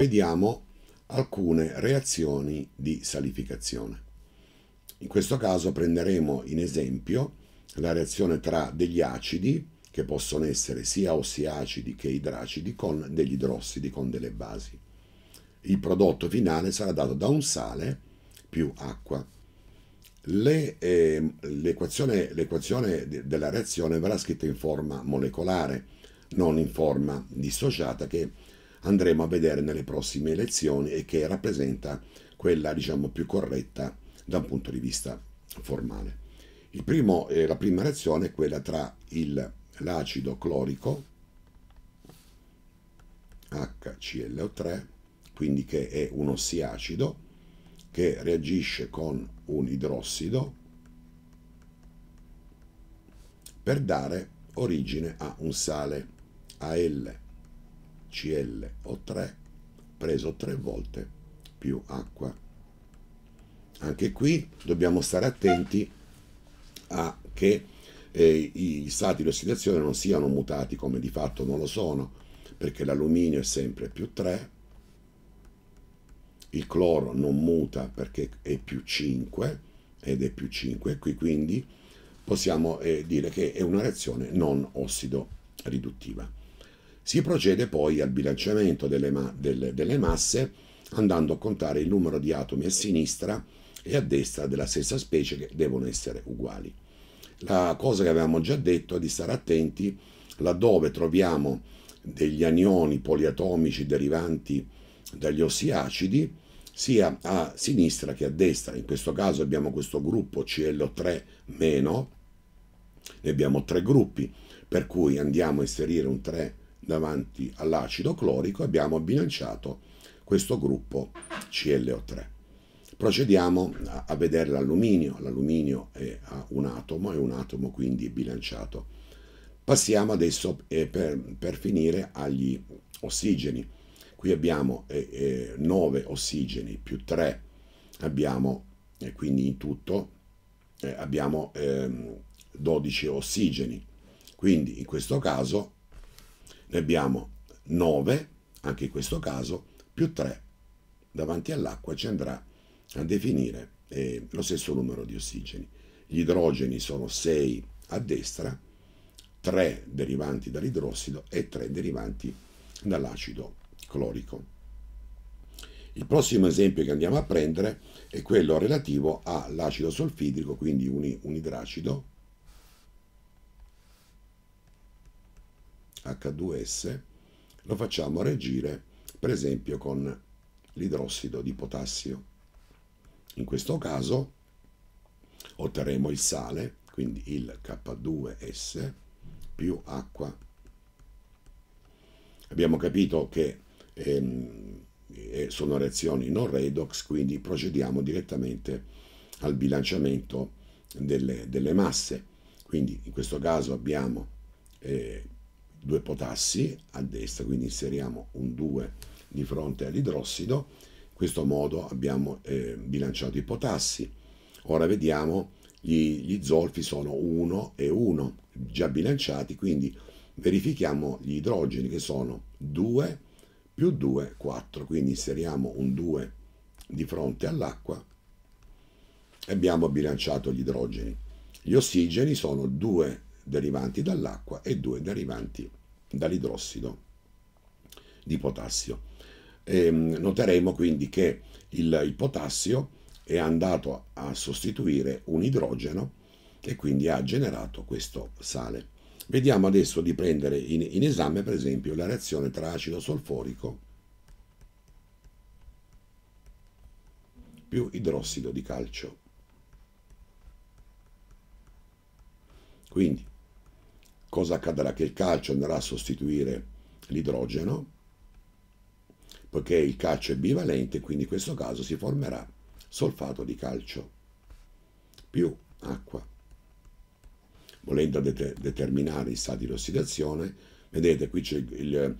vediamo alcune reazioni di salificazione. In questo caso prenderemo in esempio la reazione tra degli acidi, che possono essere sia ossiacidi che idracidi, con degli idrossidi, con delle basi. Il prodotto finale sarà dato da un sale più acqua. Le, eh, l'equazione, l'equazione della reazione verrà scritta in forma molecolare, non in forma dissociata, che andremo a vedere nelle prossime lezioni e che rappresenta quella diciamo, più corretta da un punto di vista formale. Primo, eh, la prima reazione è quella tra l'acido clorico HClO3, quindi che è un ossiacido, che reagisce con un idrossido per dare origine a un sale Al ClO3 preso tre volte più acqua. Anche qui dobbiamo stare attenti a che eh, i stati di ossidazione non siano mutati come di fatto non lo sono, perché l'alluminio è sempre più 3, il cloro non muta perché è più 5 ed è più 5 qui quindi possiamo eh, dire che è una reazione non ossido riduttiva. Si procede poi al bilanciamento delle, ma- delle, delle masse andando a contare il numero di atomi a sinistra e a destra della stessa specie che devono essere uguali. La cosa che avevamo già detto è di stare attenti laddove troviamo degli anioni poliatomici derivanti dagli ossiacidi sia a sinistra che a destra. In questo caso abbiamo questo gruppo ClO3-, ne abbiamo tre gruppi, per cui andiamo a inserire un 3 davanti all'acido clorico abbiamo bilanciato questo gruppo ClO3. Procediamo a, vedere l'alluminio. L'alluminio è un atomo e un atomo quindi è bilanciato. Passiamo adesso eh, per, per, finire agli ossigeni. Qui abbiamo eh, eh, 9 ossigeni più 3, abbiamo quindi in tutto eh, abbiamo 12 ehm, ossigeni. Quindi in questo caso ne abbiamo 9, anche in questo caso, più 3. Davanti all'acqua ci andrà a definire eh, lo stesso numero di ossigeni. Gli idrogeni sono 6 a destra, 3 derivanti dall'idrossido e 3 derivanti dall'acido clorico. Il prossimo esempio che andiamo a prendere è quello relativo all'acido solfidrico, quindi un, un idracido H2S lo facciamo reagire per esempio con l'idrossido di potassio. In questo caso otterremo il sale, quindi il K2S più acqua. Abbiamo capito che ehm, eh, sono reazioni non redox, quindi procediamo direttamente al bilanciamento delle, delle masse. Quindi in questo caso abbiamo eh, due potassi a destra, quindi inseriamo un 2 di fronte all'idrossido, in questo modo abbiamo eh, bilanciato i potassi. Ora vediamo gli, gli zolfi sono 1 e 1 già bilanciati, quindi verifichiamo gli idrogeni che sono 2 più 2, 4, quindi inseriamo un 2 di fronte all'acqua e abbiamo bilanciato gli idrogeni. Gli ossigeni sono 2 derivanti dall'acqua e due derivanti dall'idrossido di potassio. E ehm, noteremo quindi che il, il potassio è andato a sostituire un idrogeno e quindi ha generato questo sale. Vediamo adesso di prendere in, in esame per esempio la reazione tra acido solforico più idrossido di calcio. Quindi cosa accadrà? Che il calcio andrà a sostituire l'idrogeno, poiché il calcio è bivalente, quindi in questo caso si formerà solfato di calcio più acqua. Volendo de determinare i stati di ossidazione, vedete qui c'è il, il,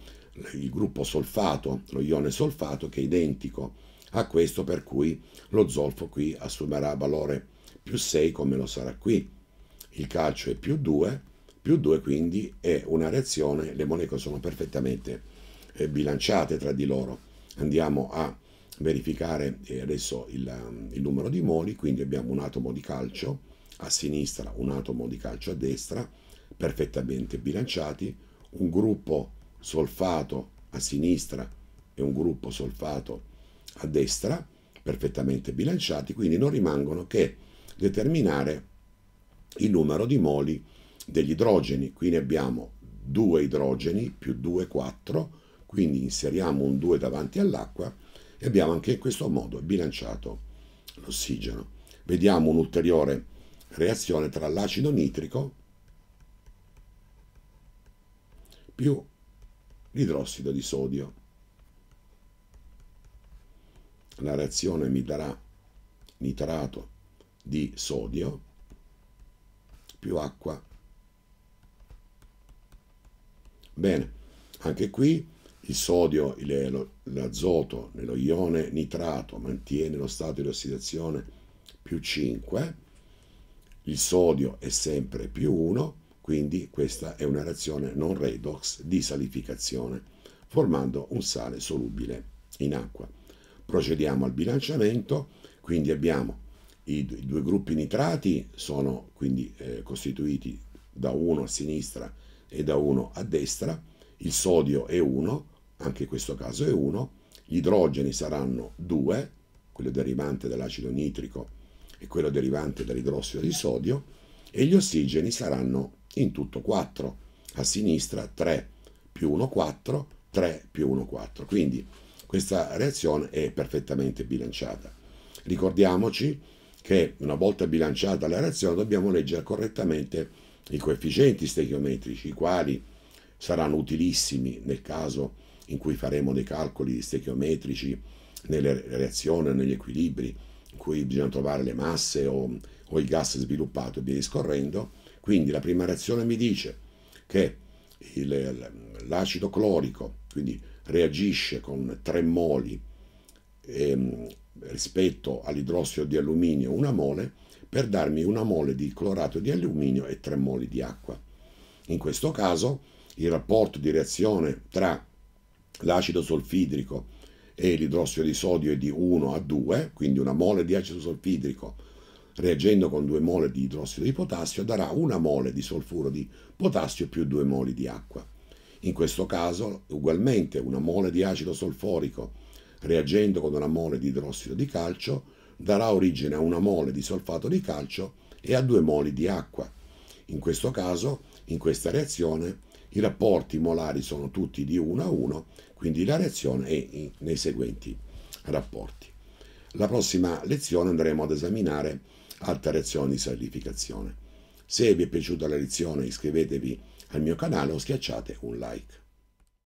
il gruppo solfato, lo ione solfato che è identico a questo per cui lo zolfo qui assumerà valore più 6 come lo sarà qui di calcio è più 2, più 2 quindi è una reazione, le molecole sono perfettamente eh, bilanciate tra di loro. Andiamo a verificare eh, adesso il, mm, il numero di moli, quindi abbiamo un atomo di calcio a sinistra, un atomo di calcio a destra, perfettamente bilanciati, un gruppo solfato a sinistra e un gruppo solfato a destra, perfettamente bilanciati, quindi non rimangono che determinare il numero di moli degli idrogeni. Qui ne abbiamo 2 idrogeni più 2, 4, quindi inseriamo un 2 davanti all'acqua e abbiamo anche in questo modo bilanciato l'ossigeno. Vediamo un'ulteriore reazione tra l'acido nitrico più l'idrossido di sodio. La reazione mi darà nitrato di sodio più acqua. Bene, anche qui il sodio, l'azoto nello ione nitrato mantiene lo stato di ossidazione più 5, il sodio è sempre più 1, quindi questa è una reazione non redox di salificazione, formando un sale solubile in acqua. Procediamo al bilanciamento, quindi abbiamo i, due gruppi nitrati sono quindi eh, costituiti da uno a sinistra e da uno a destra, il sodio è 1, anche in questo caso è 1, gli idrogeni saranno 2, quello derivante dall'acido nitrico e quello derivante dall'idrossido di sodio, e gli ossigeni saranno in tutto 4, a sinistra 3 più 1 4, 3 più 1 4. Quindi questa reazione è perfettamente bilanciata. Ricordiamoci che una volta bilanciata la reazione dobbiamo leggere correttamente i coefficienti stechiometrici, i quali saranno utilissimi nel caso in cui faremo dei calcoli stechiometrici nelle reazioni, negli equilibri, in cui bisogna trovare le masse o, o il gas sviluppato e via discorrendo. Quindi la prima reazione mi dice che l'acido clorico quindi reagisce con 3 moli ehm, rispetto all'idrossido di alluminio una mole per darmi una mole di clorato di alluminio e 3 moli di acqua. In questo caso il rapporto di reazione tra l'acido solfidrico e l'idrossido di sodio è di 1 a 2, quindi una mole di acido solfidrico reagendo con 2 mole di idrossido di potassio darà una mole di solfuro di potassio più 2 moli di acqua. In questo caso ugualmente una mole di acido solforico reagendo con una mole di idrossido di calcio, darà origine a una mole di solfato di calcio e a due moli di acqua. In questo caso, in questa reazione, i rapporti molari sono tutti di 1 a 1, quindi la reazione è nei seguenti rapporti. La prossima lezione andremo ad esaminare altre reazioni di salificazione. Se vi è piaciuta la lezione iscrivetevi al mio canale o schiacciate un like.